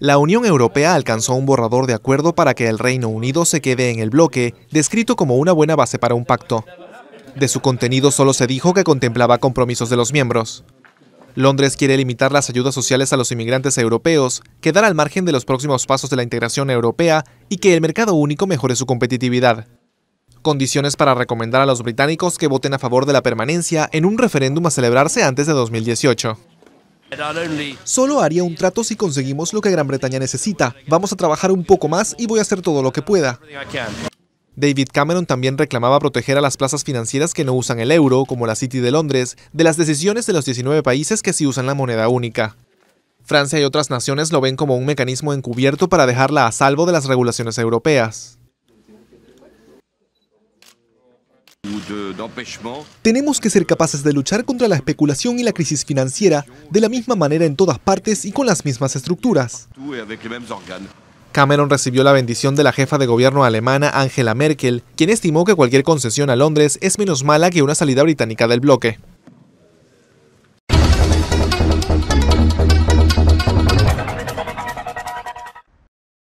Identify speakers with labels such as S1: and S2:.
S1: La Unión Europea alcanzó un borrador de acuerdo para que el Reino Unido se quede en el bloque, descrito como una buena base para un pacto. De su contenido solo se dijo que contemplaba compromisos de los miembros. Londres quiere limitar las ayudas sociales a los inmigrantes europeos, quedar al margen de los próximos pasos de la integración europea y que el mercado único mejore su competitividad. Condiciones para recomendar a los británicos que voten a favor de la permanencia en un referéndum a celebrarse antes de 2018. Solo haría un trato si conseguimos lo que Gran Bretaña necesita. Vamos a trabajar un poco más y voy a hacer todo lo que pueda. David Cameron también reclamaba proteger a las plazas financieras que no usan el euro, como la City de Londres, de las decisiones de los 19 países que sí usan la moneda única. Francia y otras naciones lo ven como un mecanismo encubierto para dejarla a salvo de las regulaciones europeas. Tenemos que ser capaces de luchar contra la especulación y la crisis financiera de la misma manera en todas partes y con las mismas estructuras. Cameron recibió la bendición de la jefa de gobierno alemana Angela Merkel, quien estimó que cualquier concesión a Londres es menos mala que una salida británica del bloque.